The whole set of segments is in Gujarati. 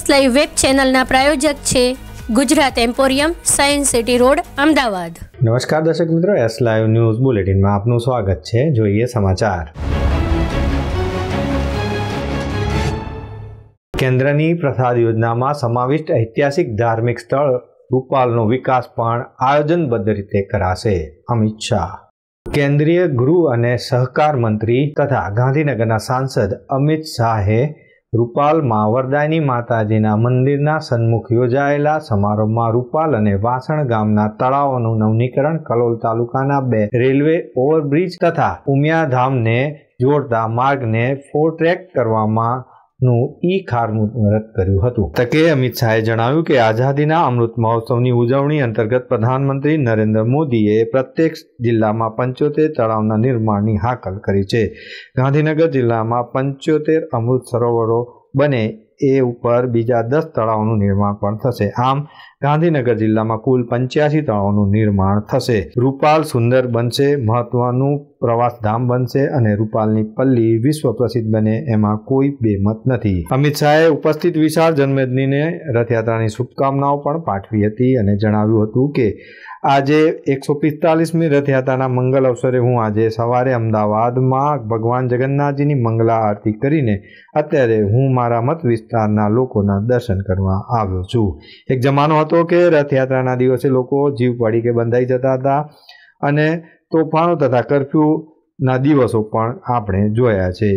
એક્સપ્રેસ લાઈવ વેબ ચેનલના પ્રાયોજક છે Gujarat emporium science city road Ahmedabad નમસ્કાર દર્શક મિત્રો એસ લાઈવ ન્યૂઝ બુલેટિનમાં આપનું સ્વાગત છે જોઈએ સમાચાર કેન્દ્રની પ્રસાદ યોજનામાં સમાવિષ્ટ ઐતિહાસિક ધાર્મિક સ્થળ રૂપાલનો વિકાસ પણ આયોજનબદ્ધ રીતે કરાશે અમિત શાહ કેન્દ્રીય ગૃહ અને સહકાર મંત્રી તથા ગાંધીનગરના સાંસદ અમિત શાહે રૂપાલમાં વરદાયની માતાજીના મંદિરના સન્મુખ યોજાયેલા સમારોહમાં રૂપાલ અને વાસણ ગામના તળાવોનું નવનીકરણ કલોલ તાલુકાના બે રેલવે ઓવરબ્રિજ તથા ઉમિયાધામને જોડતા માર્ગને ફોર ટ્રેક કરવામાં નું ઈ ખારમૂત મુહૂર્ત કર્યું હતું તકે અમિત શાહે જણાવ્યું કે આઝાદીના અમૃત મહોત્સવની ઉજવણી અંતર્ગત પ્રધાનમંત્રી નરેન્દ્ર મોદીએ પ્રત્યેક જિલ્લામાં પંચોતેર તળાવના નિર્માણની હાકલ કરી છે ગાંધીનગર જિલ્લામાં પંચોતેર અમૃત સરોવરો બને એ ઉપર બીજા દસ તળાવનું નિર્માણ પણ થશે આમ ગાંધીનગર જિલ્લામાં કુલ પંચ્યાસી તળાવોનું નિર્માણ થશે રૂપાલ સુંદર બનશે મહત્વનું ધામ બનશે અને રૂપાલની પલ્લી વિશ્વ પ્રસિદ્ધ બને એમાં કોઈ બેમત નથી અમિત શાહે ઉપસ્થિત વિશાળ જન્મેદનીને રથયાત્રાની શુભકામનાઓ પણ પાઠવી હતી અને જણાવ્યું હતું કે આજે એકસો પિસ્તાલીસમી રથયાત્રાના મંગલ અવસરે હું આજે સવારે અમદાવાદમાં ભગવાન જગન્નાથજીની મંગલા આરતી કરીને અત્યારે હું મારા મત વિસ્તારના લોકોના દર્શન કરવા આવ્યો છું એક જમાનો હતો હતો કે રથયાત્રાના દિવસે લોકો જીવ પડી કે બંધાઈ જતા હતા અને તોફાનો તથા કરફ્યુના દિવસો પણ આપણે જોયા છે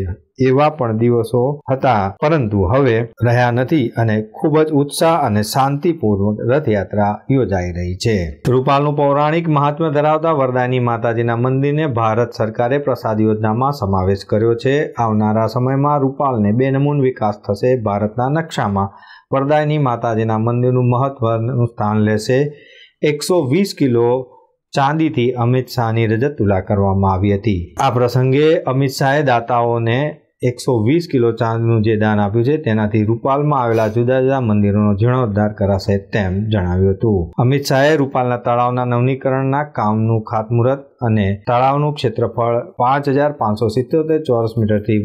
એવા પણ દિવસો હતા પરંતુ હવે રહ્યા નથી અને ખૂબ જ ઉત્સાહ અને શાંતિપૂર્વક રથયાત્રા યોજાઈ રહી છે રૂપાલનું પૌરાણિક મહાત્મ્ય ધરાવતા વરદાની માતાજીના મંદિરને ભારત સરકારે પ્રસાદ યોજનામાં સમાવેશ કર્યો છે આવનારા સમયમાં રૂપાલને બેનમૂન વિકાસ થશે ભારતના નકશામાં વરદાયની માતાજીના મંદિરનું મહત્વનું સ્થાન લેશે એકસો વીસ કિલો ચાંદીથી અમિત શાહની રજત તુલા કરવામાં આવી હતી આ પ્રસંગે અમિત શાહે દાતાઓને એકસો વીસ કિલો ચાંદીનું જે દાન આપ્યું છે તેનાથી રૂપાલમાં આવેલા જુદા જુદા મંદિરોનો જીર્ણોદ્ધાર કરાશે તેમ જણાવ્યું હતું અમિત શાહે રૂપાલના તળાવના નવનીકરણના કામનું ખાતમુહૂર્ત અને તળાવનું ક્ષેત્રફળ પાંચ હજાર પાંચસો સિત્તોતેર ચોરસ મીટરથી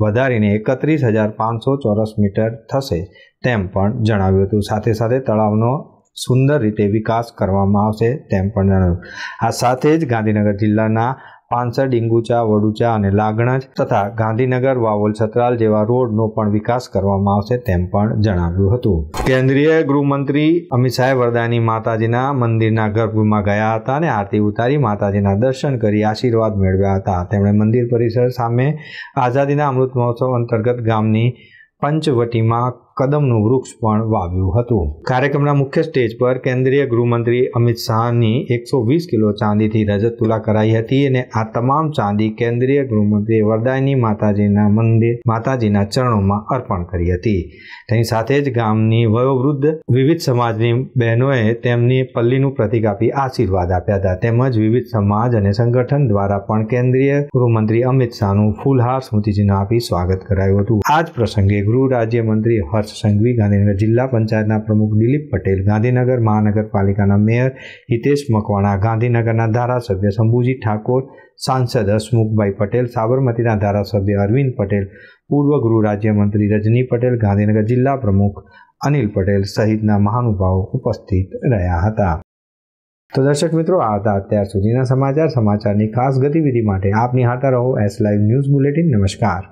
વધારીને એકત્રીસ હજાર પાંચસો ચોરસ મીટર થશે તેમ પણ જણાવ્યું હતું સાથે સાથે તળાવનો સુંદર રીતે વિકાસ કરવામાં આવશે તેમ પણ જણાવ્યું આ સાથે જ ગાંધીનગર જિલ્લાના પાંસર ડિંગુચા વડુચા અને લાગણજ તથા ગાંધીનગર વાવોલ છતરાલ જેવા રોડનો પણ વિકાસ કરવામાં આવશે તેમ પણ જણાવ્યું હતું કેન્દ્રીય ગૃહમંત્રી અમિત શાહે વરદાની માતાજીના મંદિરના ગર્ભગૃહમાં ગયા હતા અને આરતી ઉતારી માતાજીના દર્શન કરી આશીર્વાદ મેળવ્યા હતા તેમણે મંદિર પરિસર સામે આઝાદીના અમૃત મહોત્સવ અંતર્ગત ગામની પંચવટીમાં કદમનું વૃક્ષ પણ વાવ્યું હતું કાર્યક્રમના મુખ્ય સ્ટેજ પર કેન્દ્રીય ગૃહમંત્રી અમિત શાહની એકસો વીસ કિલો ચાંદીથી રજત તુલા કરાઈ હતી અને આ તમામ ચાંદી કેન્દ્રીય ગૃહમંત્રી વરદાયની માતાજીના મંદિર માતાજીના ચરણોમાં અર્પણ કરી હતી તેની સાથે જ ગામની વયોવૃદ્ધ વિવિધ સમાજની બહેનોએ તેમની પલ્લીનું પ્રતિક આપી આશીર્વાદ આપ્યા હતા તેમજ વિવિધ સમાજ અને સંગઠન દ્વારા પણ કેન્દ્રીય ગૃહમંત્રી અમિત શાહનું ફૂલહાર સ્મૃતિચિહ્ન આપી સ્વાગત કરાયું હતું આ જ પ્રસંગે ગૃહ રાજ્યમંત્રી હર્ષ હર્ષ સંઘવી ગાંધીનગર જિલ્લા પંચાયતના પ્રમુખ દિલીપ પટેલ ગાંધીનગર મહાનગરપાલિકાના મેયર હિતેશ મકવાણા ગાંધીનગરના ધારાસભ્ય શંભુજી ઠાકોર સાંસદ હસમુખભાઈ પટેલ સાબરમતીના ધારાસભ્ય અરવિંદ પટેલ પૂર્વ ગૃહ રાજ્યમંત્રી રજની પટેલ ગાંધીનગર જિલ્લા પ્રમુખ અનિલ પટેલ સહિતના મહાનુભાવો ઉપસ્થિત રહ્યા હતા તો દર્શક મિત્રો આ હતા અત્યાર સુધીના સમાચાર સમાચારની ખાસ ગતિવિધિ માટે આપની નિહાળતા રહો એસ લાઈવ ન્યૂઝ બુલેટિન નમસ્કાર